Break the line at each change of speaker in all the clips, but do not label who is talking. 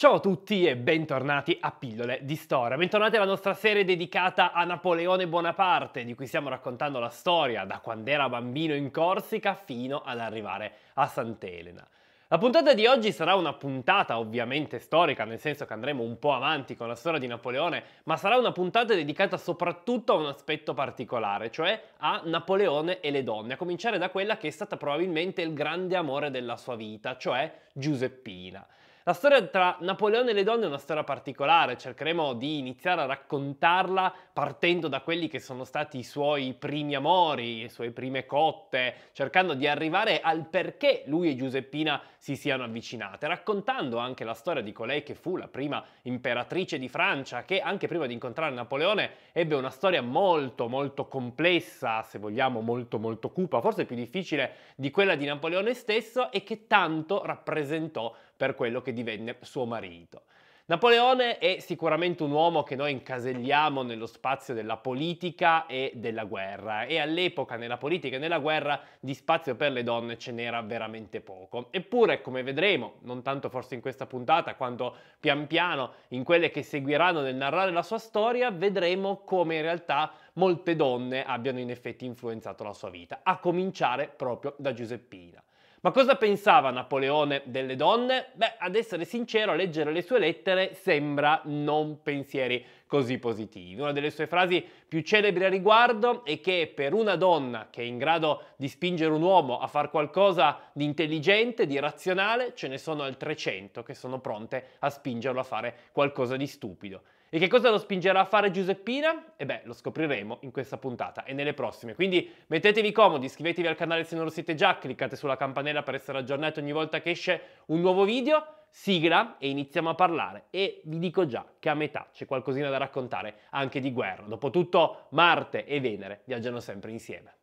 Ciao a tutti e bentornati a Pillole di Storia. Bentornati alla nostra serie dedicata a Napoleone Bonaparte, di cui stiamo raccontando la storia da quando era bambino in Corsica fino ad arrivare a Sant'Elena. La puntata di oggi sarà una puntata ovviamente storica, nel senso che andremo un po' avanti con la storia di Napoleone, ma sarà una puntata dedicata soprattutto a un aspetto particolare, cioè a Napoleone e le donne, a cominciare da quella che è stata probabilmente il grande amore della sua vita, cioè Giuseppina. La storia tra Napoleone e le donne è una storia particolare, cercheremo di iniziare a raccontarla partendo da quelli che sono stati i suoi primi amori, le sue prime cotte, cercando di arrivare al perché lui e Giuseppina si siano avvicinate, raccontando anche la storia di colei che fu la prima imperatrice di Francia, che anche prima di incontrare Napoleone ebbe una storia molto molto complessa, se vogliamo molto molto cupa, forse più difficile di quella di Napoleone stesso e che tanto rappresentò per quello che divenne suo marito. Napoleone è sicuramente un uomo che noi incaselliamo nello spazio della politica e della guerra e all'epoca nella politica e nella guerra di spazio per le donne ce n'era veramente poco. Eppure, come vedremo, non tanto forse in questa puntata quanto pian piano in quelle che seguiranno nel narrare la sua storia, vedremo come in realtà molte donne abbiano in effetti influenzato la sua vita, a cominciare proprio da Giuseppina. Ma cosa pensava Napoleone delle donne? Beh, ad essere sincero, leggere le sue lettere sembra non pensieri così positivi. Una delle sue frasi più celebri a riguardo è che per una donna che è in grado di spingere un uomo a fare qualcosa di intelligente, di razionale, ce ne sono altre 100 che sono pronte a spingerlo a fare qualcosa di stupido. E che cosa lo spingerà a fare Giuseppina? E beh, lo scopriremo in questa puntata e nelle prossime. Quindi mettetevi comodi, iscrivetevi al canale se non lo siete già, cliccate sulla campanella per essere aggiornati ogni volta che esce un nuovo video. Sigla e iniziamo a parlare. E vi dico già che a metà c'è qualcosina da raccontare anche di guerra. Dopotutto Marte e Venere viaggiano sempre insieme.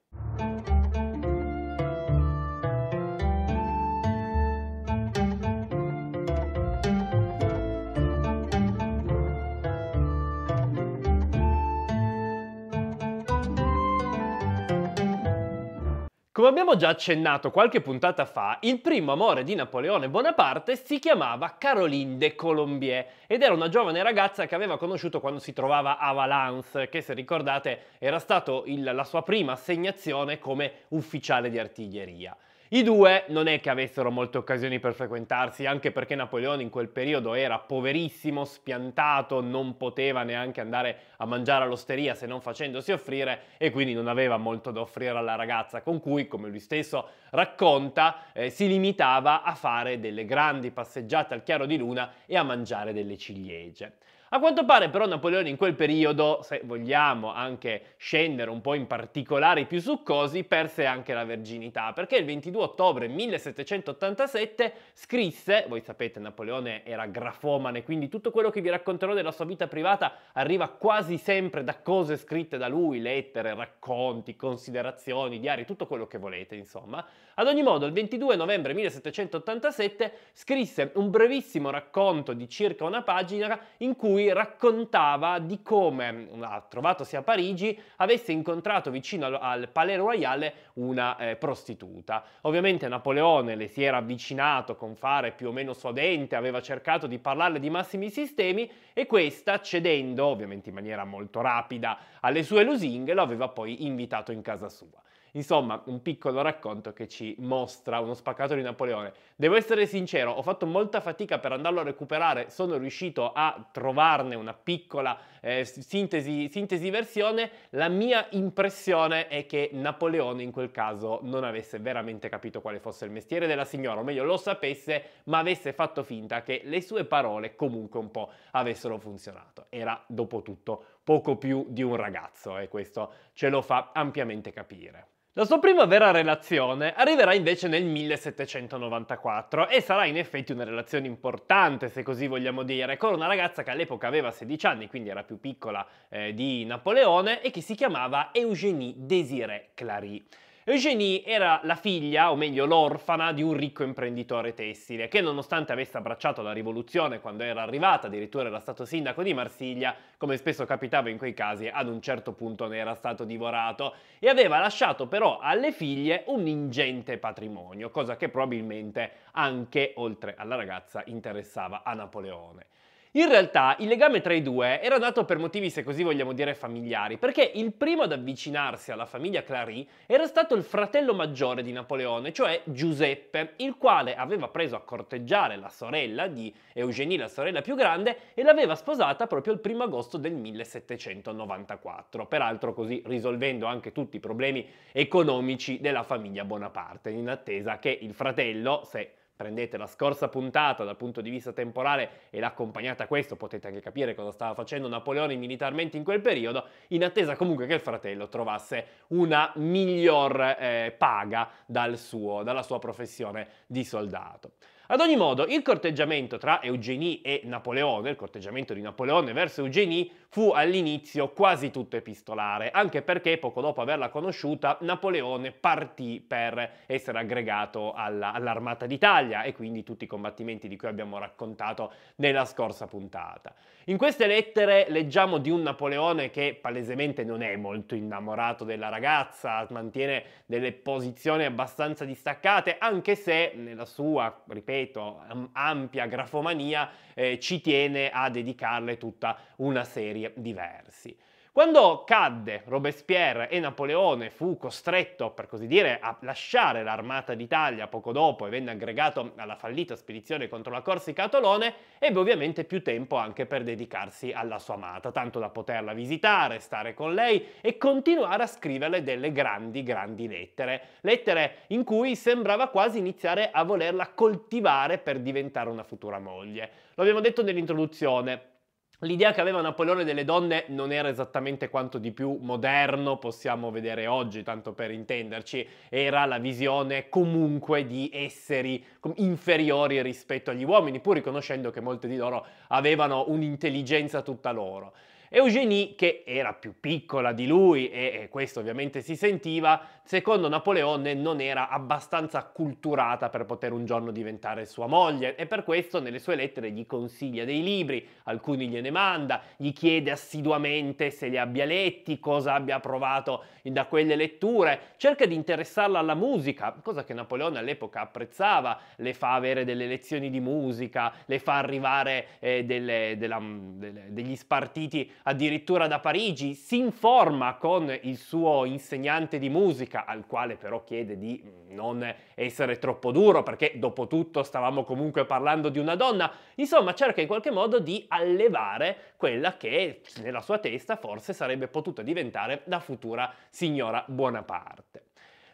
Come abbiamo già accennato qualche puntata fa, il primo amore di Napoleone Bonaparte si chiamava Caroline de Colombier ed era una giovane ragazza che aveva conosciuto quando si trovava a Valence, che se ricordate era stata la sua prima assegnazione come ufficiale di artiglieria. I due non è che avessero molte occasioni per frequentarsi, anche perché Napoleone in quel periodo era poverissimo, spiantato, non poteva neanche andare a mangiare all'osteria se non facendosi offrire e quindi non aveva molto da offrire alla ragazza con cui, come lui stesso racconta, eh, si limitava a fare delle grandi passeggiate al chiaro di luna e a mangiare delle ciliegie. A quanto pare però Napoleone in quel periodo, se vogliamo anche scendere un po' in particolari più succosi, perse anche la verginità, perché il 22 ottobre 1787 scrisse, voi sapete Napoleone era grafomane, quindi tutto quello che vi racconterò della sua vita privata arriva quasi sempre da cose scritte da lui, lettere, racconti, considerazioni, diari, tutto quello che volete, insomma. Ad ogni modo, il 22 novembre 1787 scrisse un brevissimo racconto di circa una pagina in cui lui raccontava di come, mm, trovatosi a Parigi, avesse incontrato vicino al, al Palais Royale una eh, prostituta. Ovviamente Napoleone le si era avvicinato con fare più o meno suadente, aveva cercato di parlarle di massimi sistemi e questa, cedendo ovviamente in maniera molto rapida alle sue lusinghe, lo aveva poi invitato in casa sua. Insomma, un piccolo racconto che ci mostra uno spaccato di Napoleone. Devo essere sincero, ho fatto molta fatica per andarlo a recuperare, sono riuscito a trovarne una piccola eh, sintesi, sintesi versione. La mia impressione è che Napoleone in quel caso non avesse veramente capito quale fosse il mestiere della signora, o meglio lo sapesse, ma avesse fatto finta che le sue parole comunque un po' avessero funzionato. Era dopo tutto poco più di un ragazzo e questo ce lo fa ampiamente capire. La sua prima vera relazione arriverà invece nel 1794 e sarà in effetti una relazione importante, se così vogliamo dire, con una ragazza che all'epoca aveva 16 anni, quindi era più piccola eh, di Napoleone, e che si chiamava Eugénie Désirée Clary. Eugénie era la figlia, o meglio l'orfana, di un ricco imprenditore tessile che nonostante avesse abbracciato la rivoluzione quando era arrivata, addirittura era stato sindaco di Marsiglia, come spesso capitava in quei casi, ad un certo punto ne era stato divorato e aveva lasciato però alle figlie un ingente patrimonio, cosa che probabilmente anche oltre alla ragazza interessava a Napoleone. In realtà il legame tra i due era nato per motivi, se così vogliamo dire, familiari, perché il primo ad avvicinarsi alla famiglia Clary era stato il fratello maggiore di Napoleone, cioè Giuseppe, il quale aveva preso a corteggiare la sorella di Eugenie, la sorella più grande, e l'aveva sposata proprio il primo agosto del 1794, peraltro così risolvendo anche tutti i problemi economici della famiglia Bonaparte, in attesa che il fratello, se prendete la scorsa puntata dal punto di vista temporale e l'accompagnate a questo, potete anche capire cosa stava facendo Napoleone militarmente in quel periodo, in attesa comunque che il fratello trovasse una miglior eh, paga dal suo, dalla sua professione di soldato. Ad ogni modo, il corteggiamento tra Eugenie e Napoleone, il corteggiamento di Napoleone verso Eugenie, fu all'inizio quasi tutto epistolare, anche perché poco dopo averla conosciuta Napoleone partì per essere aggregato alla, all'Armata d'Italia e quindi tutti i combattimenti di cui abbiamo raccontato nella scorsa puntata. In queste lettere leggiamo di un Napoleone che palesemente non è molto innamorato della ragazza, mantiene delle posizioni abbastanza distaccate, anche se nella sua, ripeto, ampia grafomania eh, ci tiene a dedicarle tutta una serie di versi. Quando cadde Robespierre e Napoleone fu costretto, per così dire, a lasciare l'armata d'Italia poco dopo e venne aggregato alla fallita spedizione contro la Corsica a Tolone, ebbe ovviamente più tempo anche per dedicarsi alla sua amata, tanto da poterla visitare, stare con lei e continuare a scriverle delle grandi, grandi lettere. Lettere in cui sembrava quasi iniziare a volerla coltivare per diventare una futura moglie. Lo abbiamo detto nell'introduzione. L'idea che aveva Napoleone delle donne non era esattamente quanto di più moderno possiamo vedere oggi, tanto per intenderci, era la visione comunque di esseri inferiori rispetto agli uomini, pur riconoscendo che molte di loro avevano un'intelligenza tutta loro. Eugénie, che era più piccola di lui e questo ovviamente si sentiva, secondo Napoleone non era abbastanza acculturata per poter un giorno diventare sua moglie e per questo nelle sue lettere gli consiglia dei libri, alcuni gliene manda, gli chiede assiduamente se li abbia letti, cosa abbia provato da quelle letture, cerca di interessarla alla musica, cosa che Napoleone all'epoca apprezzava, le fa avere delle lezioni di musica, le fa arrivare eh, delle, della, mm, delle, degli spartiti addirittura da Parigi, si informa con il suo insegnante di musica, al quale però chiede di mm, non essere troppo duro, perché dopo tutto stavamo comunque parlando di una donna, insomma cerca in qualche modo di allevare quella che nella sua testa forse sarebbe potuta diventare la futura signora Buonaparte.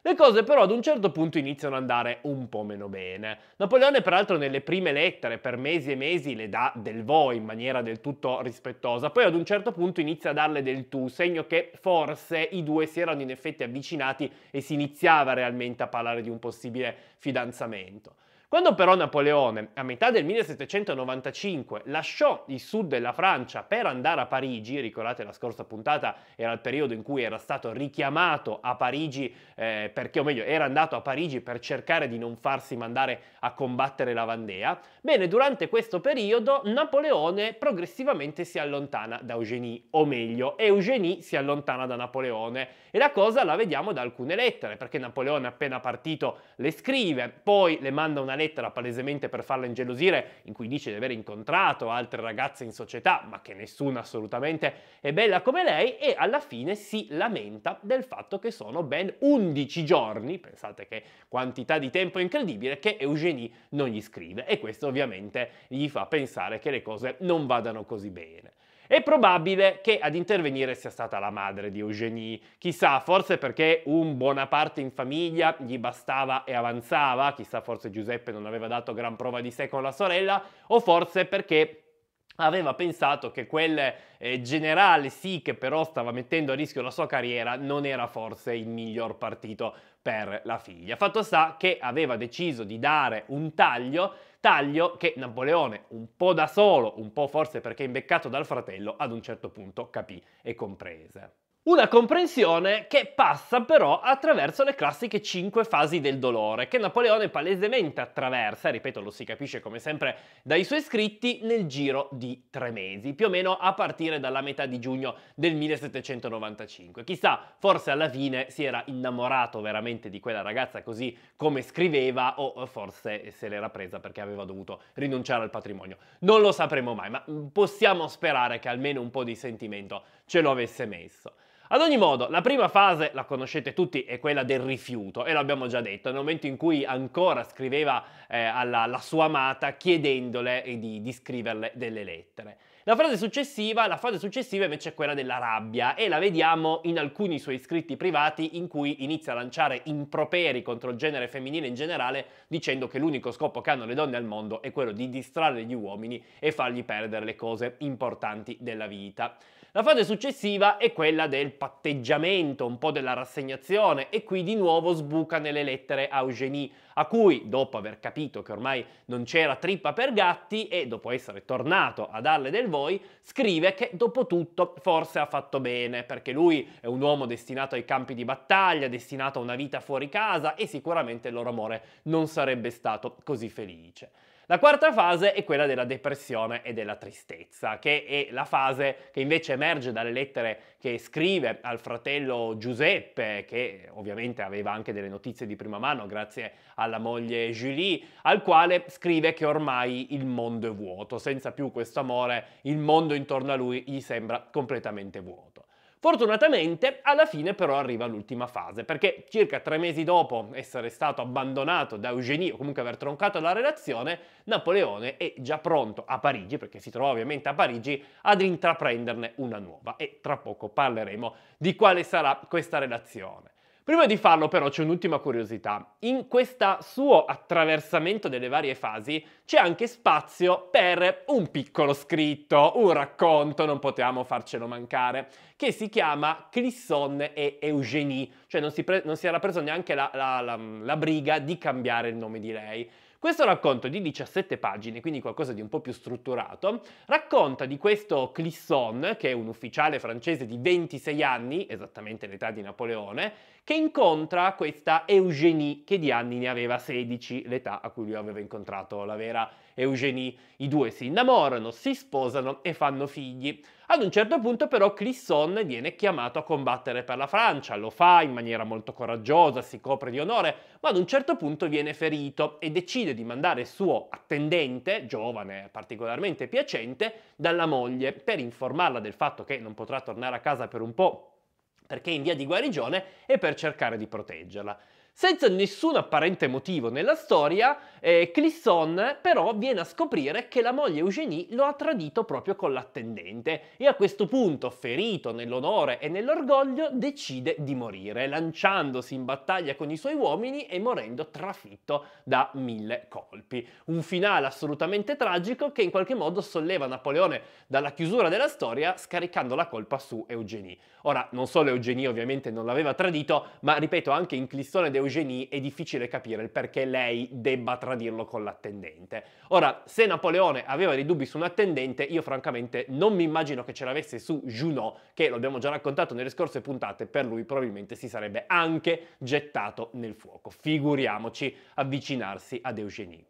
Le cose però ad un certo punto iniziano ad andare un po' meno bene. Napoleone peraltro nelle prime lettere per mesi e mesi le dà del voi in maniera del tutto rispettosa, poi ad un certo punto inizia a darle del tu, segno che forse i due si erano in effetti avvicinati e si iniziava realmente a parlare di un possibile fidanzamento. Quando però Napoleone, a metà del 1795, lasciò il sud della Francia per andare a Parigi, ricordate la scorsa puntata era il periodo in cui era stato richiamato a Parigi, eh, perché o meglio era andato a Parigi per cercare di non farsi mandare a combattere la Vandea, bene, durante questo periodo Napoleone progressivamente si allontana da Eugénie, o meglio, Eugénie si allontana da Napoleone e la cosa la vediamo da alcune lettere, perché Napoleone appena partito le scrive, poi le manda una lettera lettera palesemente per farla ingelosire, in cui dice di aver incontrato altre ragazze in società, ma che nessuna assolutamente è bella come lei, e alla fine si lamenta del fatto che sono ben 11 giorni, pensate che quantità di tempo incredibile, che Eugenie non gli scrive e questo ovviamente gli fa pensare che le cose non vadano così bene. È probabile che ad intervenire sia stata la madre di Eugenie, chissà, forse perché un Bonaparte in famiglia gli bastava e avanzava, chissà forse Giuseppe non aveva dato gran prova di sé con la sorella, o forse perché aveva pensato che quel eh, generale sì che però stava mettendo a rischio la sua carriera non era forse il miglior partito per la figlia. Fatto sta che aveva deciso di dare un taglio taglio che Napoleone, un po' da solo, un po' forse perché imbeccato dal fratello, ad un certo punto capì e comprese. Una comprensione che passa però attraverso le classiche cinque fasi del dolore, che Napoleone palesemente attraversa, ripeto lo si capisce come sempre dai suoi scritti, nel giro di tre mesi, più o meno a partire dalla metà di giugno del 1795. Chissà, forse alla fine si era innamorato veramente di quella ragazza così come scriveva o forse se l'era presa perché aveva dovuto rinunciare al patrimonio. Non lo sapremo mai, ma mm, possiamo sperare che almeno un po' di sentimento ce lo avesse messo. Ad ogni modo, la prima fase, la conoscete tutti, è quella del rifiuto e l'abbiamo già detto, nel momento in cui ancora scriveva eh, alla, alla, sua amata chiedendole eh, di, di scriverle delle lettere. La frase successiva, la fase successiva invece è quella della rabbia e la vediamo in alcuni suoi scritti privati in cui inizia a lanciare improperi contro il genere femminile in generale dicendo che l'unico scopo che hanno le donne al mondo è quello di distrarre gli uomini e fargli perdere le cose importanti della vita. La fase successiva è quella del patteggiamento, un po' della rassegnazione e qui di nuovo sbuca nelle lettere a Eugénie, a cui, dopo aver capito che ormai non c'era trippa per gatti e dopo essere tornato a darle del voi, scrive che dopo tutto forse ha fatto bene, perché lui è un uomo destinato ai campi di battaglia, destinato a una vita fuori casa e sicuramente il loro amore non sarebbe stato così felice. La quarta fase è quella della depressione e della tristezza, che è la fase che invece emerge dalle lettere che scrive al fratello Giuseppe, che ovviamente aveva anche delle notizie di prima mano grazie alla moglie Julie, al quale scrive che ormai il mondo è vuoto, senza più questo amore il mondo intorno a lui gli sembra completamente vuoto. Fortunatamente alla fine però arriva l'ultima fase, perché circa tre mesi dopo essere stato abbandonato da Eugenie o comunque aver troncato la relazione, Napoleone è già pronto a Parigi, perché si trova ovviamente a Parigi, ad intraprenderne una nuova e tra poco parleremo di quale sarà questa relazione. Prima di farlo però c'è un'ultima curiosità. In questo suo attraversamento delle varie fasi c'è anche spazio per un piccolo scritto, un racconto, non potevamo farcelo mancare, che si chiama Clisson e Eugénie, cioè non si, pre- non si era preso neanche la, la, la, la briga di cambiare il nome di lei. Questo racconto di 17 pagine, quindi qualcosa di un po' più strutturato, racconta di questo Clisson, che è un ufficiale francese di 26 anni, esattamente l'età di Napoleone, che incontra questa Eugénie che di anni ne aveva 16, l'età a cui lui aveva incontrato la vera Eugénie. I due si innamorano, si sposano e fanno figli. Ad un certo punto però Clisson viene chiamato a combattere per la Francia, lo fa in maniera molto coraggiosa, si copre di onore, ma ad un certo punto viene ferito e decide di mandare il suo attendente, giovane particolarmente piacente, dalla moglie per informarla del fatto che non potrà tornare a casa per un po' perché è in via di guarigione e per cercare di proteggerla. Senza nessun apparente motivo nella storia, eh, Clisson però viene a scoprire che la moglie Eugenie lo ha tradito proprio con l'attendente e a questo punto, ferito nell'onore e nell'orgoglio, decide di morire, lanciandosi in battaglia con i suoi uomini e morendo trafitto da mille colpi. Un finale assolutamente tragico che in qualche modo solleva Napoleone dalla chiusura della storia scaricando la colpa su Eugenie. Ora, non solo Eugenie ovviamente non l'aveva tradito, ma ripeto anche in Clisson ed Eugenie Eugenie è difficile capire il perché lei debba tradirlo con l'attendente. Ora, se Napoleone aveva dei dubbi su un attendente, io francamente non mi immagino che ce l'avesse su Junot, che lo abbiamo già raccontato nelle scorse puntate, per lui probabilmente si sarebbe anche gettato nel fuoco. Figuriamoci avvicinarsi ad Eugenie.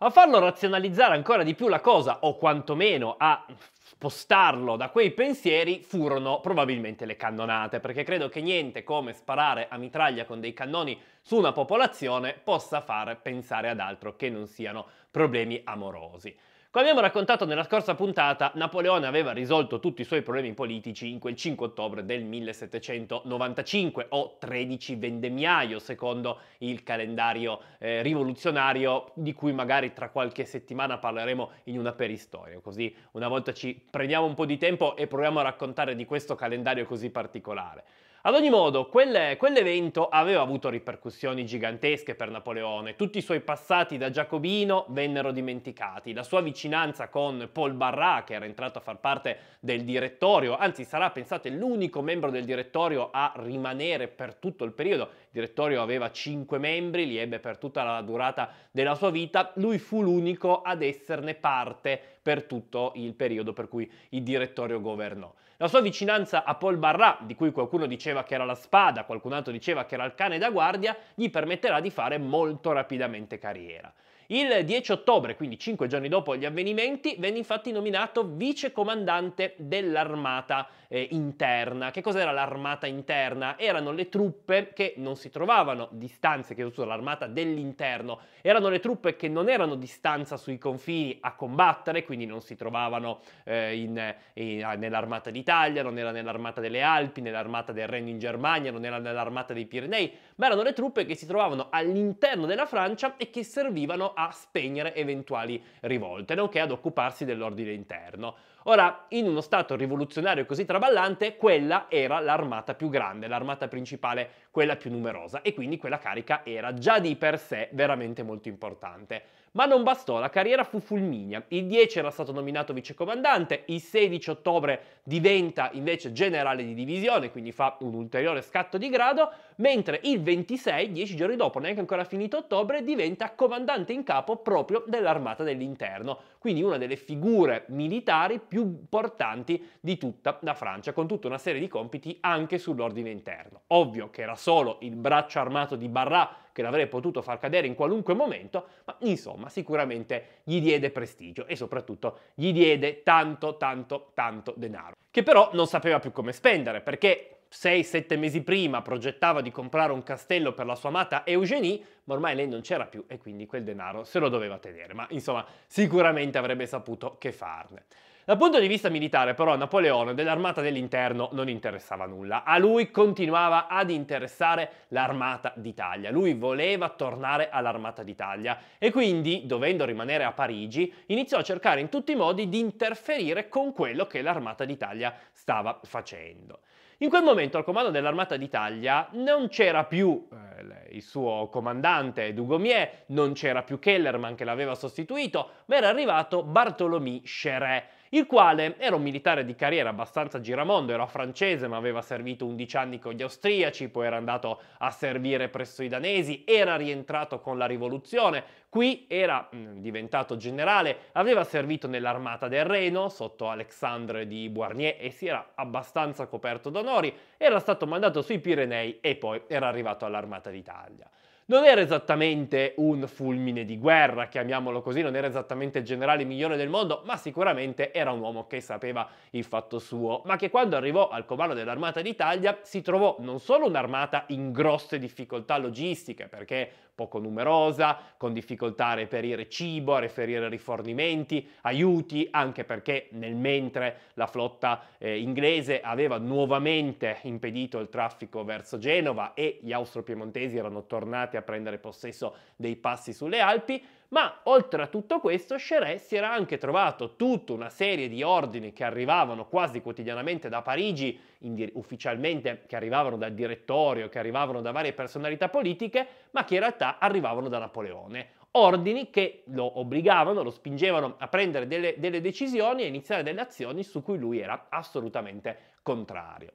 A farlo razionalizzare ancora di più la cosa, o quantomeno a spostarlo da quei pensieri, furono probabilmente le cannonate, perché credo che niente come sparare a mitraglia con dei cannoni su una popolazione possa far pensare ad altro che non siano problemi amorosi. Come abbiamo raccontato nella scorsa puntata, Napoleone aveva risolto tutti i suoi problemi politici in quel 5 ottobre del 1795 o 13 vendemmiaio secondo il calendario eh, rivoluzionario di cui magari tra qualche settimana parleremo in una peristoria, così una volta ci prendiamo un po' di tempo e proviamo a raccontare di questo calendario così particolare. Ad ogni modo, quelle, quell'evento aveva avuto ripercussioni gigantesche per Napoleone, tutti i suoi passati da giacobino vennero dimenticati, la sua vicinanza con Paul Barra, che era entrato a far parte del direttorio, anzi sarà, pensate, l'unico membro del direttorio a rimanere per tutto il periodo, il direttorio aveva cinque membri, li ebbe per tutta la durata della sua vita, lui fu l'unico ad esserne parte per tutto il periodo per cui il direttorio governò. La sua vicinanza a Paul Barra, di cui qualcuno diceva che era la spada, qualcun altro diceva che era il cane da guardia, gli permetterà di fare molto rapidamente carriera. Il 10 ottobre, quindi cinque giorni dopo gli avvenimenti, venne infatti nominato vicecomandante dell'armata eh, interna. Che cos'era l'armata interna? Erano le truppe che non si trovavano distanze, chiedo scusa, l'armata dell'interno, erano le truppe che non erano distanza sui confini a combattere, quindi non si trovavano eh, in, in, eh, nell'armata d'Italia, non era nell'armata delle Alpi, nell'armata del Regno in Germania, non era nell'armata dei Pirenei, ma erano le truppe che si trovavano all'interno della Francia e che servivano a spegnere eventuali rivolte, nonché ad occuparsi dell'ordine interno. Ora, in uno stato rivoluzionario così traballante, quella era l'armata più grande, l'armata principale, quella più numerosa e quindi quella carica era già di per sé veramente molto importante. Ma non bastò, la carriera fu fulminia. Il 10 era stato nominato vicecomandante, il 16 ottobre diventa invece generale di divisione, quindi fa un ulteriore scatto di grado, mentre il 26, dieci giorni dopo, neanche ancora finito ottobre, diventa comandante in capo proprio dell'armata dell'interno, quindi una delle figure militari più importanti di tutta la Francia, con tutta una serie di compiti anche sull'ordine interno. Ovvio che era solo il braccio armato di Barras che l'avrei potuto far cadere in qualunque momento, ma insomma sicuramente gli diede prestigio e soprattutto gli diede tanto, tanto, tanto denaro, che però non sapeva più come spendere perché 6-7 mesi prima progettava di comprare un castello per la sua amata Eugenie, ma ormai lei non c'era più e quindi quel denaro se lo doveva tenere, ma insomma sicuramente avrebbe saputo che farne. Dal punto di vista militare, però, Napoleone dell'armata dell'interno non interessava nulla. A lui continuava ad interessare l'armata d'Italia. Lui voleva tornare all'armata d'Italia e quindi, dovendo rimanere a Parigi, iniziò a cercare in tutti i modi di interferire con quello che l'armata d'Italia stava facendo. In quel momento al comando dell'Armata d'Italia non c'era più eh, il suo comandante Dugomier, non c'era più Kellerman che l'aveva sostituito, ma era arrivato Bartolomé Cheret, il quale era un militare di carriera abbastanza giramondo, era francese ma aveva servito 11 anni con gli austriaci, poi era andato a servire presso i danesi, era rientrato con la rivoluzione, qui era mh, mm, diventato generale, aveva servito nell'armata del Reno sotto Alexandre di Boarnier e si era abbastanza coperto d'onori, era stato mandato sui Pirenei e poi era arrivato all'armata d'Italia. Non era esattamente un fulmine di guerra, chiamiamolo così, non era esattamente il generale migliore del mondo, ma sicuramente era un uomo che sapeva il fatto suo, ma che quando arrivò al comando dell'Armata d'Italia si trovò non solo un'armata in grosse difficoltà logistiche, perché poco numerosa, con difficoltà a reperire cibo, a reperire rifornimenti, aiuti, anche perché nel mentre la flotta eh, inglese aveva nuovamente impedito il traffico verso Genova e gli austro-piemontesi erano tornati a prendere possesso dei passi sulle Alpi, ma oltre a tutto questo, Chéré si era anche trovato tutta una serie di ordini che arrivavano quasi quotidianamente da Parigi, dir- ufficialmente che arrivavano dal direttorio, che arrivavano da varie personalità politiche, ma che in realtà arrivavano da Napoleone. Ordini che lo obbligavano, lo spingevano a prendere delle, delle decisioni e iniziare delle azioni su cui lui era assolutamente contrario.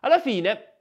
Alla fine,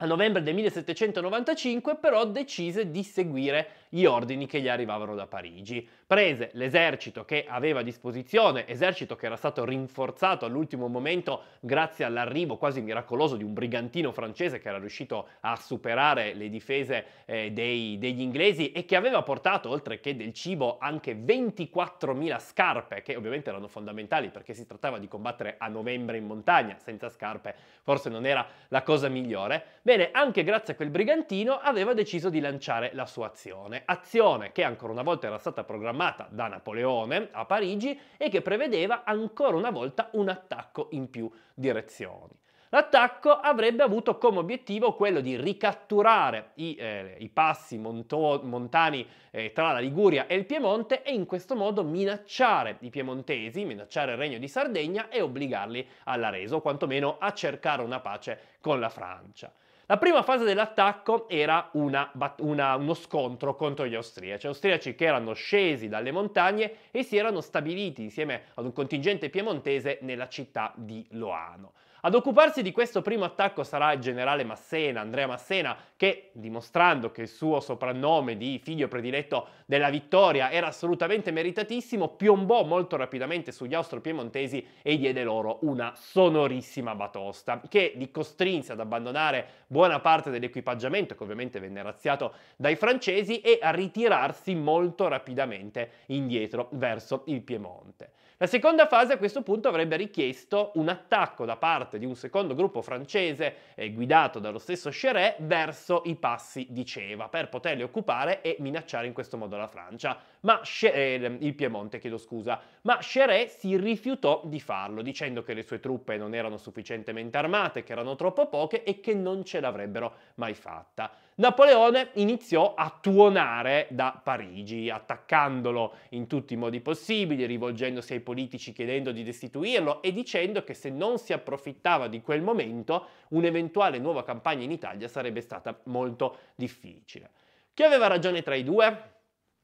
a novembre del 1795 però decise di seguire gli ordini che gli arrivavano da Parigi. Prese l'esercito che aveva a disposizione, esercito che era stato rinforzato all'ultimo momento grazie all'arrivo quasi miracoloso di un brigantino francese che era riuscito a superare le difese eh, dei, degli inglesi e che aveva portato, oltre che del cibo, anche 24.000 scarpe, che ovviamente erano fondamentali perché si trattava di combattere a novembre in montagna, senza scarpe forse non era la cosa migliore Bene, anche grazie a quel brigantino aveva deciso di lanciare la sua azione, azione che ancora una volta era stata programmata da Napoleone a Parigi e che prevedeva ancora una volta un attacco in più direzioni. L'attacco avrebbe avuto come obiettivo quello di ricatturare i, eh, i passi monto- montani eh, tra la Liguria e il Piemonte e in questo modo minacciare i piemontesi, minacciare il regno di Sardegna e obbligarli alla resa o quantomeno a cercare una pace con la Francia. La prima fase dell'attacco era una, una, uno scontro contro gli austriaci, austriaci che erano scesi dalle montagne e si erano stabiliti insieme ad un contingente piemontese nella città di Loano. Ad occuparsi di questo primo attacco sarà il generale Massena, Andrea Massena, che dimostrando che il suo soprannome di figlio prediletto della vittoria era assolutamente meritatissimo, piombò molto rapidamente sugli austro-piemontesi e diede loro una sonorissima batosta, che li costrinse ad abbandonare buona parte dell'equipaggiamento, che ovviamente venne razziato dai francesi, e a ritirarsi molto rapidamente indietro verso il Piemonte. La seconda fase a questo punto avrebbe richiesto un attacco da parte di un secondo gruppo francese eh, guidato dallo stesso Cheré verso i passi di Ceva per poterli occupare e minacciare in questo modo la Francia. Ma eh, il Piemonte, chiedo scusa, ma Cheré si rifiutò di farlo dicendo che le sue truppe non erano sufficientemente armate, che erano troppo poche e che non ce l'avrebbero mai fatta. Napoleone iniziò a tuonare da Parigi, attaccandolo in tutti i modi possibili, rivolgendosi ai politici chiedendo di destituirlo e dicendo che se non si approfittava di quel momento un'eventuale nuova campagna in Italia sarebbe stata molto difficile. Chi aveva ragione tra i due?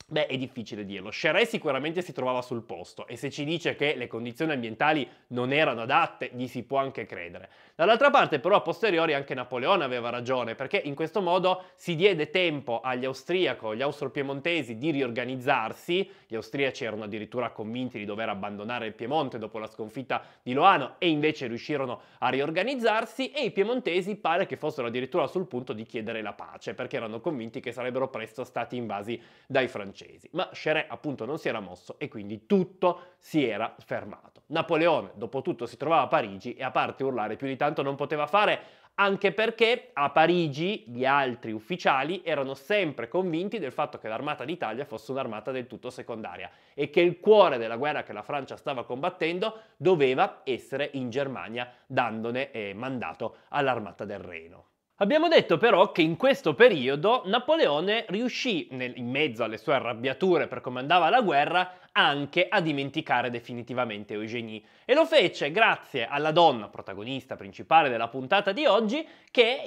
Beh, è difficile dirlo. Sheré sicuramente si trovava sul posto e se ci dice che le condizioni ambientali non erano adatte, gli si può anche credere. Dall'altra parte però a posteriori anche Napoleone aveva ragione perché in questo modo si diede tempo agli austriaco, agli austro-piemontesi di riorganizzarsi, gli austriaci erano addirittura convinti di dover abbandonare il Piemonte dopo la sconfitta di Loano e invece riuscirono a riorganizzarsi e i piemontesi pare che fossero addirittura sul punto di chiedere la pace perché erano convinti che sarebbero presto stati invasi dai francesi. Ma Chéré appunto non si era mosso e quindi tutto si era fermato. Napoleone, dopo tutto, si trovava a Parigi e a parte urlare più di tanto non poteva fare, anche perché a Parigi gli altri ufficiali erano sempre convinti del fatto che l'armata d'Italia fosse un'armata del tutto secondaria e che il cuore della guerra che la Francia stava combattendo doveva essere in Germania, dandone eh, mandato all'armata del Reno. Abbiamo detto però che in questo periodo Napoleone riuscì, in mezzo alle sue arrabbiature per come andava la guerra, anche a dimenticare definitivamente Eugénie. E lo fece grazie alla donna protagonista principale della puntata di oggi, che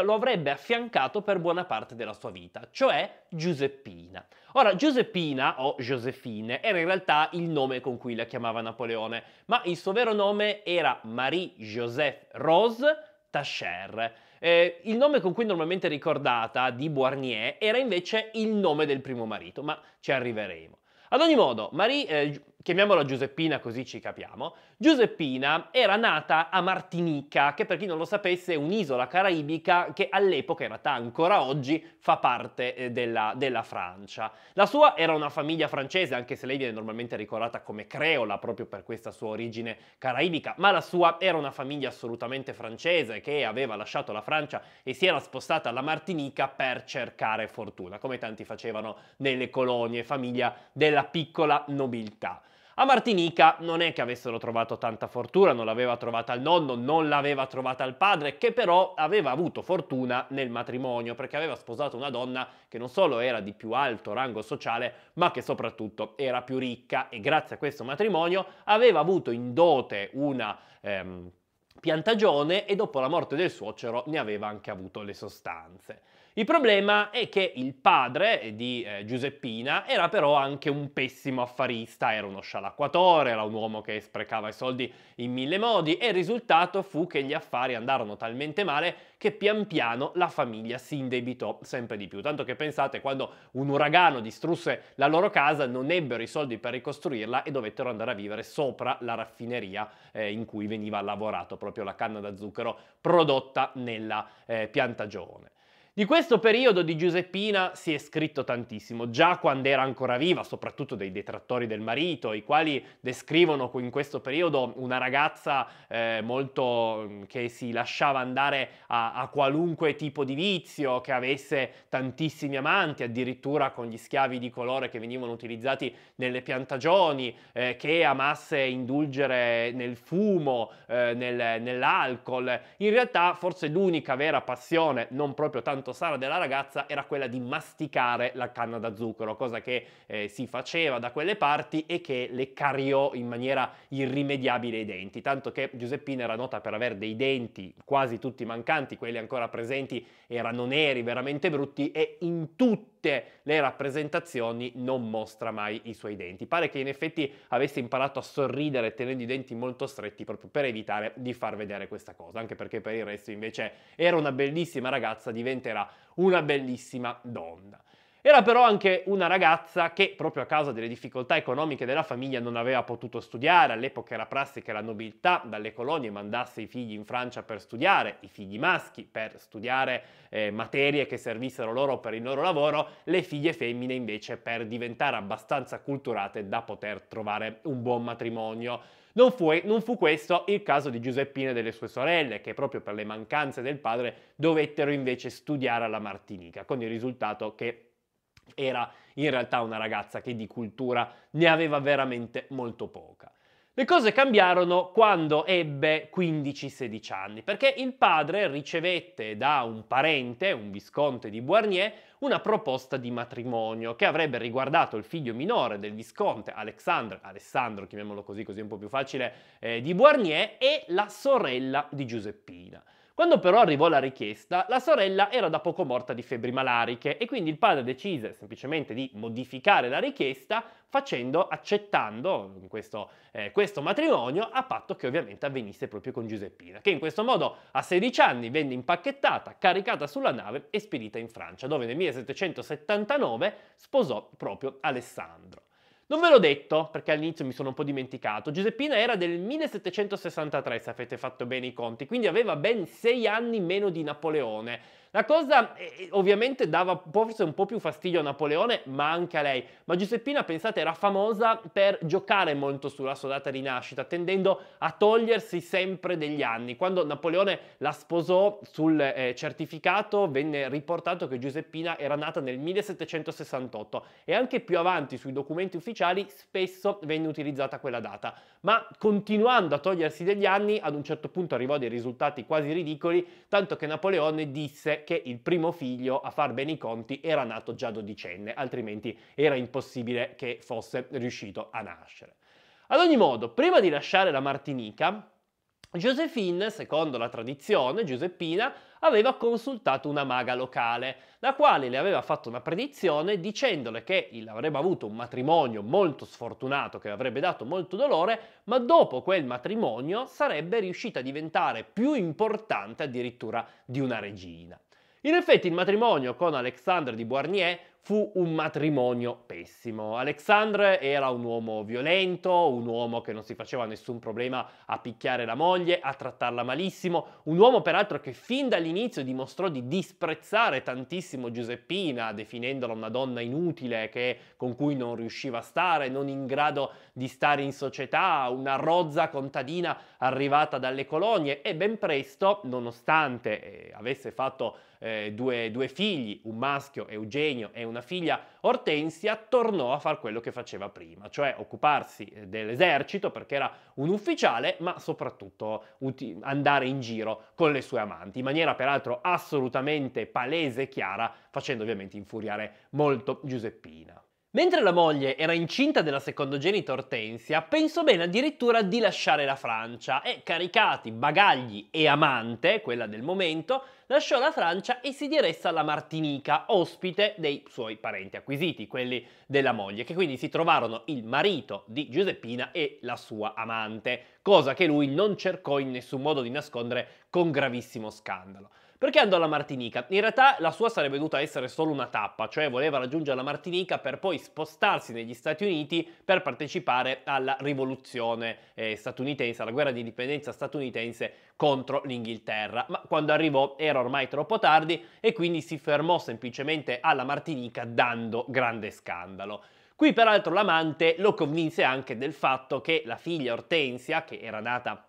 lo avrebbe affiancato per buona parte della sua vita, cioè Giuseppina. Ora, Giuseppina o Josephine era in realtà il nome con cui la chiamava Napoleone, ma il suo vero nome era Marie-Joseph Rose Tacher eh, il nome con cui normalmente è ricordata di Boarnier era invece il nome del primo marito, ma ci arriveremo. Ad ogni modo, Marie, eh, chiamiamola Giuseppina così ci capiamo, Giuseppina era nata a Martinica, che per chi non lo sapesse è un'isola caraibica che all'epoca, in realtà ancora oggi, fa parte eh, della, della Francia. La sua era una famiglia francese, anche se lei viene normalmente ricordata come creola proprio per questa sua origine caraibica, ma la sua era una famiglia assolutamente francese che aveva lasciato la Francia e si era spostata alla Martinica per cercare fortuna, come tanti facevano nelle colonie, famiglia della piccola nobiltà. A Martinica non è che avessero trovato tanta fortuna, non l'aveva trovata il nonno, non l'aveva trovata il padre, che però aveva avuto fortuna nel matrimonio perché aveva sposato una donna che non solo era di più alto rango sociale, ma che soprattutto era più ricca e grazie a questo matrimonio aveva avuto in dote una... Ehm, piantagione e dopo la morte del suocero ne aveva anche avuto le sostanze. Il problema è che il padre eh, di eh, Giuseppina era però anche un pessimo affarista, era uno scialacquatore, era un uomo che sprecava i soldi in mille modi e il risultato fu che gli affari andarono talmente male che pian piano la famiglia si indebitò sempre di più. Tanto che pensate, quando un uragano distrusse la loro casa, non ebbero i soldi per ricostruirla e dovettero andare a vivere sopra la raffineria eh, in cui veniva lavorato proprio la canna da zucchero prodotta nella eh, piantagione. Di questo periodo di Giuseppina si è scritto tantissimo, già quando era ancora viva, soprattutto dei detrattori del marito, i quali descrivono in questo periodo una ragazza eh, molto mm, che si lasciava andare a, a qualunque tipo di vizio, che avesse tantissimi amanti, addirittura con gli schiavi di colore che venivano utilizzati nelle piantagioni, eh, che amasse indulgere nel fumo, eh, nel, nell'alcol. In realtà forse l'unica vera passione, non proprio tanto quanto Sara della ragazza era quella di masticare la canna da zucchero, cosa che eh, si faceva da quelle parti e che le cariò in maniera irrimediabile i denti, tanto che Giuseppina era nota per avere dei denti quasi tutti mancanti, quelli ancora presenti erano neri, veramente brutti e in tutte le rappresentazioni non mostra mai i suoi denti. Pare che in effetti avesse imparato a sorridere tenendo i denti molto stretti proprio per evitare di far vedere questa cosa, anche perché per il resto invece era una bellissima ragazza, diventerà era una bellissima donna. Era però anche una ragazza che, proprio a causa delle difficoltà economiche della famiglia, non aveva potuto studiare. All'epoca era prassi che la nobiltà dalle colonie mandasse i figli in Francia per studiare, i figli maschi per studiare eh, materie che servissero loro per il loro lavoro, le figlie femmine invece per diventare abbastanza culturate da poter trovare un buon matrimonio. Non fu, non fu questo il caso di Giuseppina e delle sue sorelle, che proprio per le mancanze del padre dovettero invece studiare alla Martinica, con il risultato che era in realtà una ragazza che di cultura ne aveva veramente molto poca. Le cose cambiarono quando ebbe 15-16 anni, perché il padre ricevette da un parente, un visconte di Bournier, una proposta di matrimonio che avrebbe riguardato il figlio minore del visconte Alexandre, Alessandro, chiamiamolo così così è un po' più facile, eh, di Bournier e la sorella di Giuseppina. Quando però arrivò la richiesta, la sorella era da poco morta di febbri malariche e quindi il padre decise semplicemente di modificare la richiesta facendo, accettando questo, eh, questo matrimonio a patto che ovviamente avvenisse proprio con Giuseppina, che in questo modo a 16 anni venne impacchettata, caricata sulla nave e spedita in Francia, dove nel 1779 sposò proprio Alessandro. Non ve l'ho detto perché all'inizio mi sono un po' dimenticato. Giuseppina era del 1763, se avete fatto bene i conti, quindi aveva ben sei anni meno di Napoleone. La cosa eh, ovviamente dava forse un po' più fastidio a Napoleone, ma anche a lei. Ma Giuseppina, pensate, era famosa per giocare molto sulla sua data di nascita, tendendo a togliersi sempre degli anni. Quando Napoleone la sposò sul eh, certificato venne riportato che Giuseppina era nata nel 1768 e anche più avanti sui documenti ufficiali spesso venne utilizzata quella data. Ma continuando a togliersi degli anni, ad un certo punto arrivò a dei risultati quasi ridicoli, tanto che Napoleone disse perché il primo figlio, a far bene i conti, era nato già dodicenne, altrimenti era impossibile che fosse riuscito a nascere. Ad ogni modo, prima di lasciare la Martinica, Josephine, secondo la tradizione, Giuseppina, aveva consultato una maga locale, la quale le aveva fatto una predizione dicendole che avrebbe avuto un matrimonio molto sfortunato che avrebbe dato molto dolore, ma dopo quel matrimonio sarebbe riuscita a diventare più importante addirittura di una regina. In effetti il matrimonio con Alexandre di Boarnier fu un matrimonio pessimo. Alexandre era un uomo violento, un uomo che non si faceva nessun problema a picchiare la moglie, a trattarla malissimo, un uomo peraltro che fin dall'inizio dimostrò di disprezzare tantissimo Giuseppina, definendola una donna inutile che, con cui non riusciva a stare, non in grado di stare in società, una rozza contadina arrivata dalle colonie e ben presto, nonostante eh, avesse fatto eh, due, due figli, un maschio Eugenio e una figlia Ortensia, tornò a fare quello che faceva prima, cioè occuparsi eh, dell'esercito perché era un ufficiale, ma soprattutto uti- andare in giro con le sue amanti, in maniera peraltro assolutamente palese e chiara, facendo ovviamente infuriare molto Giuseppina. Mentre la moglie era incinta della secondogenita Hortensia, pensò bene addirittura di lasciare la Francia e, caricati bagagli e amante, quella del momento, lasciò la Francia e si diresse alla Martinica, ospite dei suoi parenti acquisiti, quelli della moglie, che quindi si trovarono il marito di Giuseppina e la sua amante, cosa che lui non cercò in nessun modo di nascondere con gravissimo scandalo. Perché andò alla Martinica? In realtà la sua sarebbe dovuta essere solo una tappa, cioè voleva raggiungere la Martinica per poi spostarsi negli Stati Uniti per partecipare alla rivoluzione eh, statunitense, alla guerra di indipendenza statunitense contro l'Inghilterra. Ma quando arrivò era ormai troppo tardi e quindi si fermò semplicemente alla Martinica dando grande scandalo. Qui peraltro l'amante lo convinse anche del fatto che la figlia Ortensia, che era nata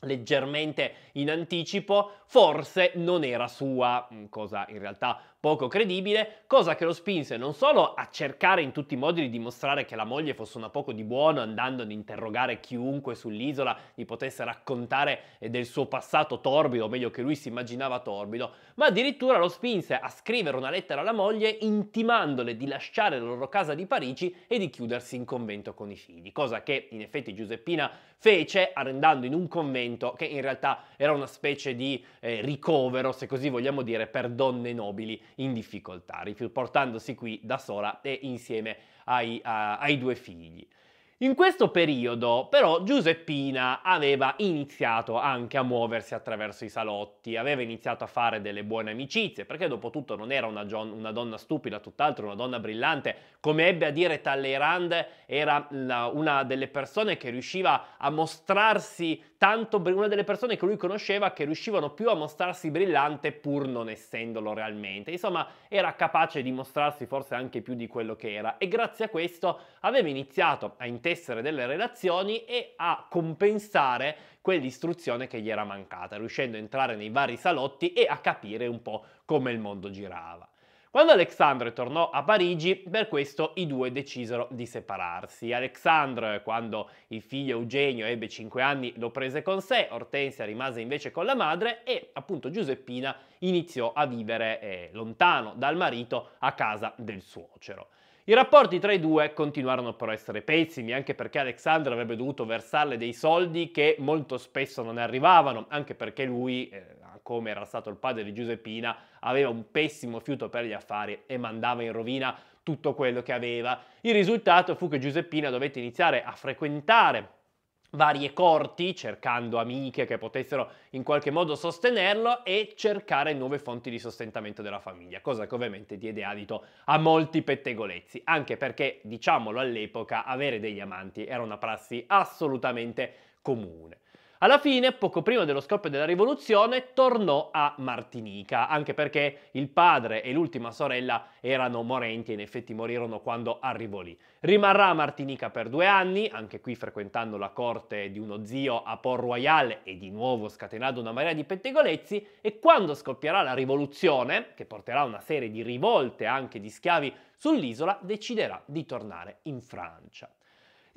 leggermente in anticipo, forse non era sua, mm, cosa in realtà poco credibile, cosa che lo spinse non solo a cercare in tutti i modi di dimostrare che la moglie fosse una poco di buono, andando ad interrogare chiunque sull'isola gli potesse raccontare eh, del suo passato torbido, o meglio che lui si immaginava torbido, ma addirittura lo spinse a scrivere una lettera alla moglie intimandole di lasciare la loro casa di Parigi e di chiudersi in convento con i figli, cosa che in effetti Giuseppina fece arrendando in un convento che in realtà era una specie di eh, ricovero, se così vogliamo dire, per donne nobili in difficoltà, riportandosi qui da sola e insieme ai, a, ai due figli. In questo periodo però Giuseppina aveva iniziato anche a muoversi attraverso i salotti, aveva iniziato a fare delle buone amicizie, perché dopo tutto non era una, gion- una donna stupida, tutt'altro una donna brillante, come ebbe a dire Talleyrand era la- una delle persone che riusciva a mostrarsi tanto una delle persone che lui conosceva che riuscivano più a mostrarsi brillante pur non essendolo realmente. Insomma, era capace di mostrarsi forse anche più di quello che era e grazie a questo aveva iniziato a intessere delle relazioni e a compensare quell'istruzione che gli era mancata, riuscendo a entrare nei vari salotti e a capire un po' come il mondo girava. Quando Alexandre tornò a Parigi, per questo i due decisero di separarsi. Alexandre, quando il figlio Eugenio ebbe 5 anni, lo prese con sé, Ortensia rimase invece con la madre e appunto Giuseppina iniziò a vivere eh, lontano dal marito a casa del suocero. I rapporti tra i due continuarono però a essere pessimi, anche perché Alexandre avrebbe dovuto versarle dei soldi che molto spesso non arrivavano, anche perché lui eh, come era stato il padre di Giuseppina, aveva un pessimo fiuto per gli affari e mandava in rovina tutto quello che aveva. Il risultato fu che Giuseppina dovette iniziare a frequentare varie corti, cercando amiche che potessero in qualche modo sostenerlo e cercare nuove fonti di sostentamento della famiglia, cosa che ovviamente diede adito a molti pettegolezzi, anche perché, diciamolo all'epoca, avere degli amanti era una prassi assolutamente comune. Alla fine, poco prima dello scoppio della rivoluzione, tornò a Martinica, anche perché il padre e l'ultima sorella erano morenti e in effetti morirono quando arrivò lì. Rimarrà a Martinica per due anni, anche qui frequentando la corte di uno zio a Port Royal e di nuovo scatenando una marea di pettegolezzi e quando scoppierà la rivoluzione, che porterà una serie di rivolte anche di schiavi sull'isola, deciderà di tornare in Francia.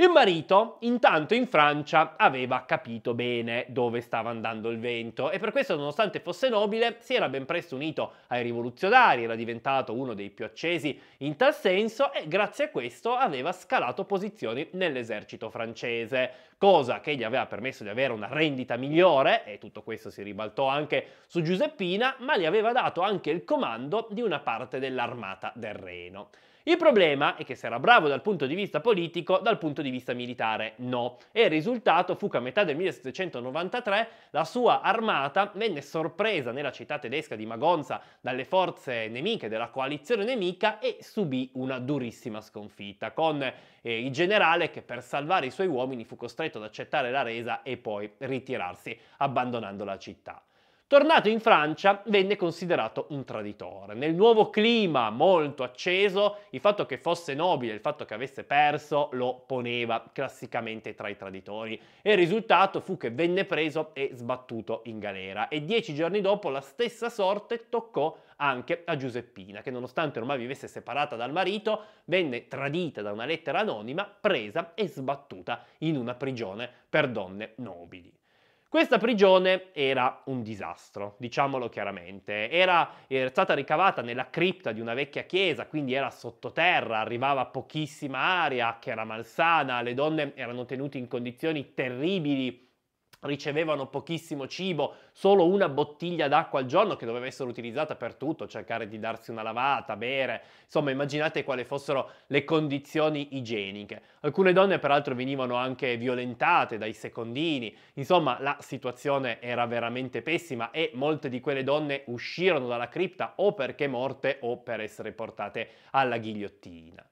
Il marito, intanto in Francia, aveva capito bene dove stava andando il vento e per questo, nonostante fosse nobile, si era ben presto unito ai rivoluzionari, era diventato uno dei più accesi in tal senso e grazie a questo aveva scalato posizioni nell'esercito francese, cosa che gli aveva permesso di avere una rendita migliore e tutto questo si ribaltò anche su Giuseppina, ma gli aveva dato anche il comando di una parte dell'armata del Reno. Il problema è che se era bravo dal punto di vista politico, dal punto di vista militare no. E il risultato fu che a metà del 1793 la sua armata venne sorpresa nella città tedesca di Magonza dalle forze nemiche della coalizione nemica e subì una durissima sconfitta, con eh, il generale che per salvare i suoi uomini fu costretto ad accettare la resa e poi ritirarsi, abbandonando la città. Tornato in Francia venne considerato un traditore. Nel nuovo clima molto acceso, il fatto che fosse nobile, il fatto che avesse perso, lo poneva classicamente tra i traditori e il risultato fu che venne preso e sbattuto in galera e dieci giorni dopo la stessa sorte toccò anche a Giuseppina, che nonostante ormai vivesse separata dal marito, venne tradita da una lettera anonima, presa e sbattuta in una prigione per donne nobili. Questa prigione era un disastro, diciamolo chiaramente. Era stata ricavata nella cripta di una vecchia chiesa, quindi era sottoterra, arrivava pochissima aria che era malsana, le donne erano tenute in condizioni terribili ricevevano pochissimo cibo, solo una bottiglia d'acqua al giorno che doveva essere utilizzata per tutto, cercare di darsi una lavata, bere, insomma immaginate quali fossero le condizioni igieniche. Alcune donne peraltro venivano anche violentate dai secondini, insomma la situazione era veramente pessima e molte di quelle donne uscirono dalla cripta o perché morte o per essere portate alla ghigliottina.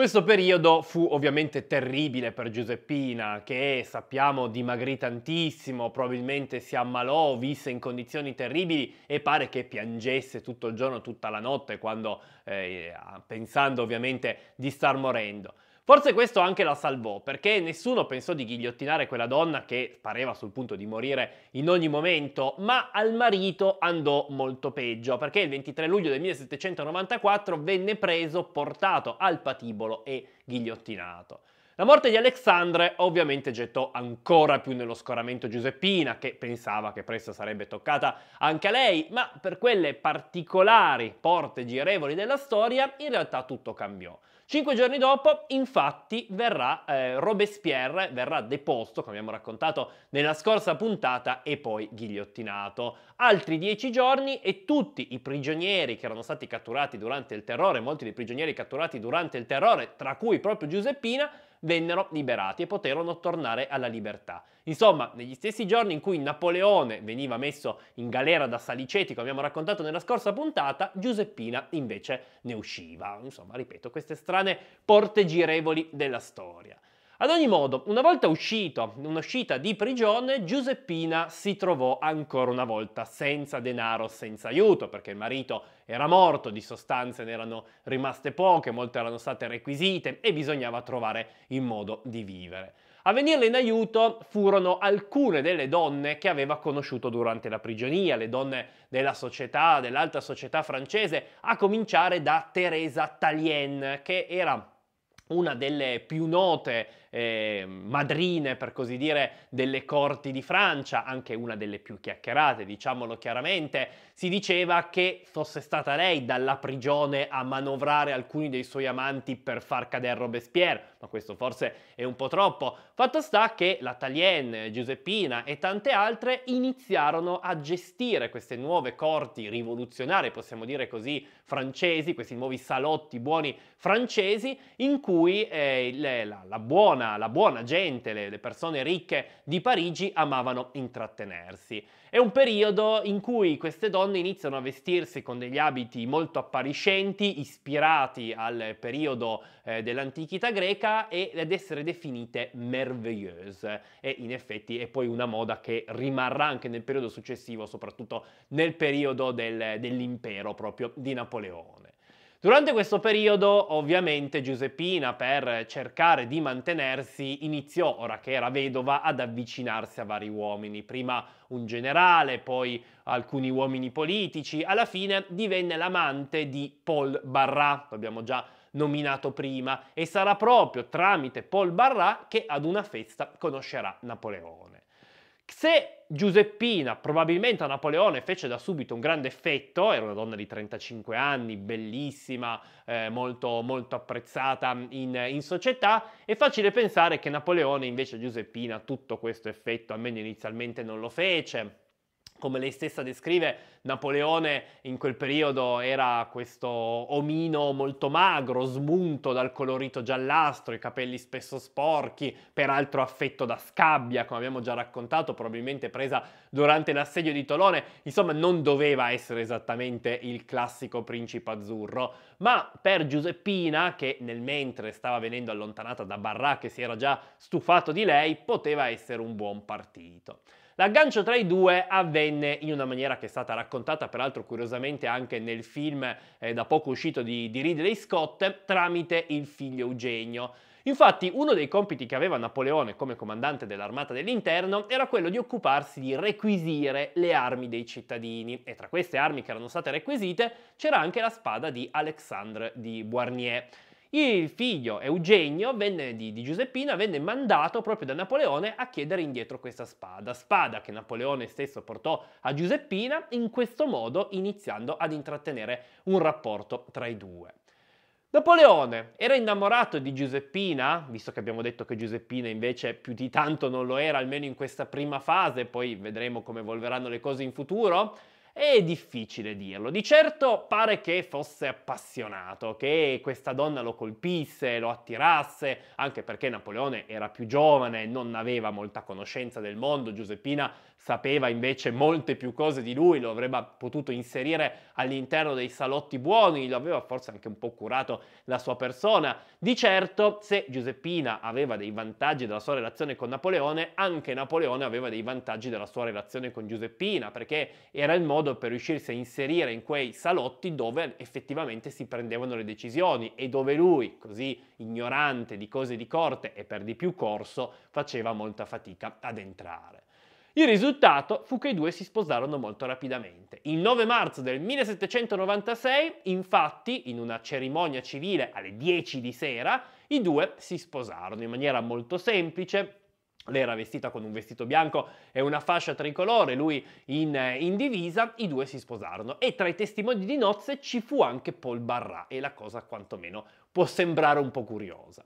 Questo periodo fu ovviamente terribile per Giuseppina, che sappiamo dimagrì tantissimo, probabilmente si ammalò, visse in condizioni terribili e pare che piangesse tutto il giorno, tutta la notte, quando, eh, pensando ovviamente di star morendo. Forse questo anche la salvò, perché nessuno pensò di ghigliottinare quella donna che pareva sul punto di morire in ogni momento, ma al marito andò molto peggio, perché il 23 luglio del 1794 venne preso, portato al patibolo e ghigliottinato. La morte di Alexandre ovviamente gettò ancora più nello scoramento Giuseppina, che pensava che presto sarebbe toccata anche a lei, ma per quelle particolari porte girevoli della storia in realtà tutto cambiò. Cinque giorni dopo, infatti, verrà eh, Robespierre, verrà deposto, come abbiamo raccontato nella scorsa puntata, e poi ghigliottinato. Altri dieci giorni e tutti i prigionieri che erano stati catturati durante il terrore, molti dei prigionieri catturati durante il terrore, tra cui proprio Giuseppina, vennero liberati e poterono tornare alla libertà. Insomma, negli stessi giorni in cui Napoleone veniva messo in galera da Saliceti, come abbiamo raccontato nella scorsa puntata, Giuseppina invece ne usciva. Insomma, ripeto, queste strane porte girevoli della storia. Ad ogni modo, una volta uscito, un'uscita di prigione, Giuseppina si trovò ancora una volta senza denaro, senza aiuto, perché il marito era morto, di sostanze ne erano rimaste poche, molte erano state requisite e bisognava trovare il modo di vivere. A venirle in aiuto furono alcune delle donne che aveva conosciuto durante la prigionia, le donne della società, dell'alta società francese, a cominciare da Teresa Tallien, che era una delle più note eh, madrine, per così dire, delle corti di Francia, anche una delle più chiacchierate, diciamolo chiaramente, si diceva che fosse stata lei dalla prigione a manovrare alcuni dei suoi amanti per far cadere Robespierre, ma questo forse è un po' troppo. Fatto sta che la Talienne, Giuseppina e tante altre iniziarono a gestire queste nuove corti rivoluzionarie, possiamo dire così, francesi, questi nuovi salotti buoni francesi, in cui eh, la, la buona buona, la buona gente, le, le persone ricche di Parigi amavano intrattenersi. È un periodo in cui queste donne iniziano a vestirsi con degli abiti molto appariscenti, ispirati al periodo eh, dell'antichità greca e ad essere definite merveilleuse. E in effetti è poi una moda che rimarrà anche nel periodo successivo, soprattutto nel periodo del, dell'impero proprio di Napoleone. Durante questo periodo, ovviamente, Giuseppina, per cercare di mantenersi, iniziò, ora che era vedova, ad avvicinarsi a vari uomini. Prima un generale, poi alcuni uomini politici. Alla fine divenne l'amante di Paul Barrat, l'abbiamo già nominato prima, e sarà proprio tramite Paul Barrat che ad una festa conoscerà Napoleone. Se Giuseppina, probabilmente a Napoleone, fece da subito un grande effetto, era una donna di 35 anni, bellissima, eh, molto, molto, apprezzata in, in, società, è facile pensare che Napoleone invece a Giuseppina tutto questo effetto, almeno inizialmente, non lo fece come lei stessa descrive, Napoleone in quel periodo era questo omino molto magro, smunto dal colorito giallastro, i capelli spesso sporchi, peraltro affetto da scabbia, come abbiamo già raccontato, probabilmente presa durante l'assedio di Tolone, insomma non doveva essere esattamente il classico principe azzurro, ma per Giuseppina, che nel mentre stava venendo allontanata da Barra, che si era già stufato di lei, poteva essere un buon partito. L'aggancio tra i due avvenne in una maniera che è stata raccontata peraltro curiosamente anche nel film eh, da poco uscito di, di Ridley Scott tramite il figlio Eugenio. Infatti uno dei compiti che aveva Napoleone come comandante dell'armata dell'interno era quello di occuparsi di requisire le armi dei cittadini e tra queste armi che erano state requisite c'era anche la spada di Alexandre di Boarnier. Il figlio Eugenio venne, di, di, Giuseppina venne mandato proprio da Napoleone a chiedere indietro questa spada, spada che Napoleone stesso portò a Giuseppina, in questo modo iniziando ad intrattenere un rapporto tra i due. Napoleone era innamorato di Giuseppina, visto che abbiamo detto che Giuseppina invece più di tanto non lo era, almeno in questa prima fase, poi vedremo come evolveranno le cose in futuro. È difficile dirlo. Di certo pare che fosse appassionato, che questa donna lo colpisse, lo attirasse, anche perché Napoleone era più giovane, e non aveva molta conoscenza del mondo, Giuseppina sapeva invece molte più cose di lui, lo avrebbe potuto inserire all'interno dei salotti buoni, lo aveva forse anche un po' curato la sua persona. Di certo, se Giuseppina aveva dei vantaggi della sua relazione con Napoleone, anche Napoleone aveva dei vantaggi della sua relazione con Giuseppina, perché era il modo per riuscirsi a inserire in quei salotti dove effettivamente si prendevano le decisioni e dove lui, così ignorante di cose di corte e per di più corso, faceva molta fatica ad entrare. Il risultato fu che i due si sposarono molto rapidamente. Il 9 marzo del 1796, infatti, in una cerimonia civile alle 10 di sera, i due si sposarono in maniera molto semplice, lei era vestita con un vestito bianco e una fascia tricolore, lui in, in, divisa, i due si sposarono. E tra i testimoni di nozze ci fu anche Paul Barrat e la cosa quantomeno può sembrare un po' curiosa.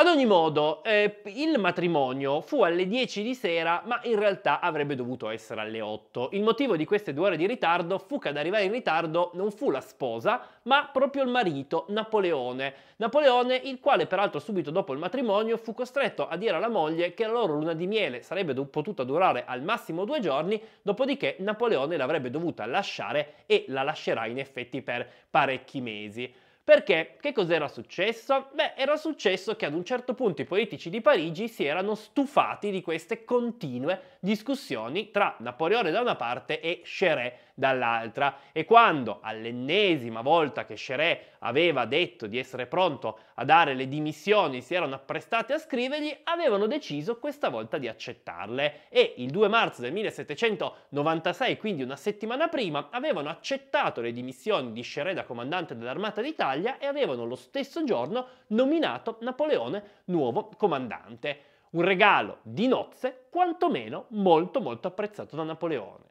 Ad ogni modo, eh, il matrimonio fu alle 10 di sera, ma in realtà avrebbe dovuto essere alle 8. Il motivo di queste due ore di ritardo fu che ad arrivare in ritardo non fu la sposa, ma proprio il marito, Napoleone. Napoleone, il quale peraltro subito dopo il matrimonio fu costretto a dire alla moglie che la loro luna di miele sarebbe do- potuta durare al massimo due giorni, dopodiché Napoleone l'avrebbe dovuta lasciare e la lascerà in effetti per parecchi mesi. Perché che cos'era successo? Beh, era successo che ad un certo punto i politici di Parigi si erano stufati di queste continue discussioni tra Napoleone da una parte e Chéré dall'altra e quando all'ennesima volta che Sheré aveva detto di essere pronto a dare le dimissioni, si erano apprestati a scrivergli, avevano deciso questa volta di accettarle e il 2 marzo del 1796, quindi una settimana prima, avevano accettato le dimissioni di Sheré da comandante dell'Armata d'Italia e avevano lo stesso giorno nominato Napoleone nuovo comandante. Un regalo di nozze quantomeno molto molto apprezzato da Napoleone.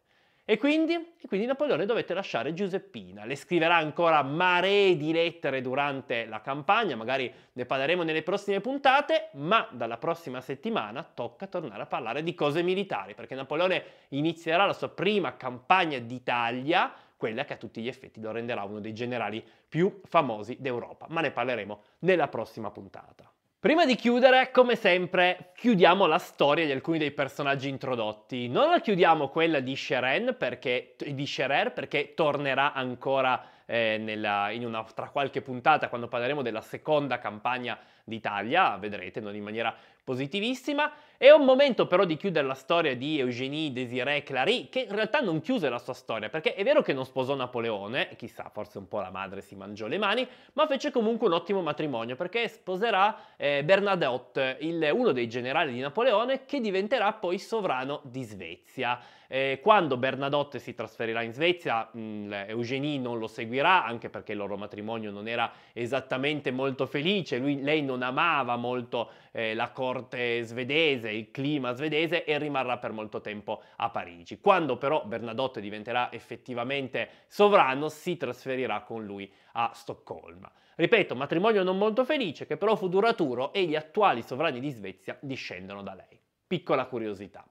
E quindi, e quindi Napoleone dovette lasciare Giuseppina, le scriverà ancora maree di lettere durante la campagna, magari ne parleremo nelle prossime puntate, ma dalla prossima settimana tocca tornare a parlare di cose militari, perché Napoleone inizierà la sua prima campagna d'Italia, quella che a tutti gli effetti lo renderà uno dei generali più famosi d'Europa, ma ne parleremo nella prossima puntata. Prima di chiudere, come sempre, chiudiamo la storia di alcuni dei personaggi introdotti. Non la chiudiamo quella di Sheren perché, di Sherer perché tornerà ancora eh, nella, una, tra qualche puntata quando parleremo della seconda campagna d'Italia, vedrete, non in maniera positivissima. È un momento però di chiudere la storia di Eugénie Désiré Clary, che in realtà non chiuse la sua storia, perché è vero che non sposò Napoleone, chissà, forse un po' la madre si mangiò le mani, ma fece comunque un ottimo matrimonio, perché sposerà eh, Bernadotte, il, uno dei generali di Napoleone, che diventerà poi sovrano di Svezia. Eh, quando Bernadotte si trasferirà in Svezia, mh, mm, Eugenie non lo seguirà, anche perché il loro matrimonio non era esattamente molto felice, Lui, lei non amava molto eh, la corte svedese, il clima svedese e rimarrà per molto tempo a Parigi. Quando però Bernadotte diventerà effettivamente sovrano, si trasferirà con lui a Stoccolma. Ripeto, matrimonio non molto felice, che però fu duraturo e gli attuali sovrani di Svezia discendono da lei. Piccola curiosità.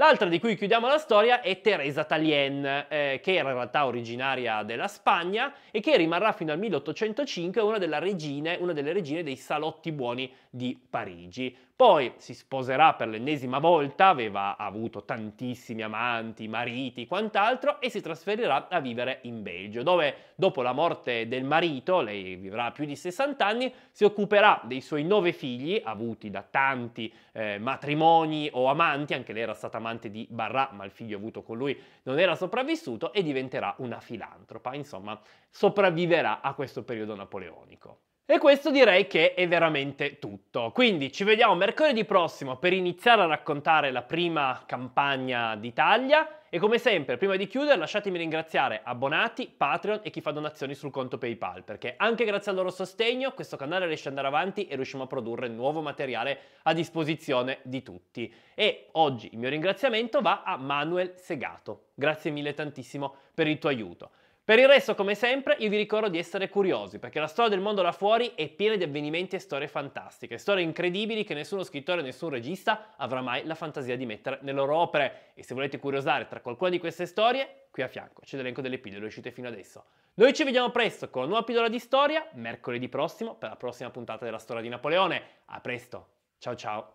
L'altra di cui chiudiamo la storia è Teresa Talien, eh, che era in realtà originaria della Spagna e che rimarrà fino al 1805 una, regine, una delle regine dei salotti buoni di Parigi. Poi si sposerà per l'ennesima volta, aveva avuto tantissimi amanti, mariti, quant'altro, e si trasferirà a vivere in Belgio, dove dopo la morte del marito, lei vivrà più di 60 anni, si occuperà dei suoi nove figli, avuti da tanti eh, matrimoni o amanti, anche lei era stata amante di Barra, ma il figlio avuto con lui non era sopravvissuto, e diventerà una filantropa, insomma sopravviverà a questo periodo napoleonico. E questo direi che è veramente tutto. Quindi ci vediamo mercoledì prossimo per iniziare a raccontare la prima campagna d'Italia e come sempre, prima di chiudere, lasciatemi ringraziare abbonati, Patreon e chi fa donazioni sul conto PayPal, perché anche grazie al loro sostegno questo canale riesce ad andare avanti e riusciamo a produrre nuovo materiale a disposizione di tutti. E oggi il mio ringraziamento va a Manuel Segato. Grazie mille tantissimo per il tuo aiuto. Per il resto, come sempre, io vi ricordo di essere curiosi, perché la storia del mondo là fuori è piena di avvenimenti e storie fantastiche, storie incredibili che nessuno scrittore, nessun regista avrà mai la fantasia di mettere nelle loro opere. E se volete curiosare tra qualcuna di queste storie, qui a fianco c'è l'elenco delle pillole uscite fino adesso. Noi ci vediamo presto con una nuova pillola di storia, mercoledì prossimo, per la prossima puntata della storia di Napoleone. A presto, ciao ciao!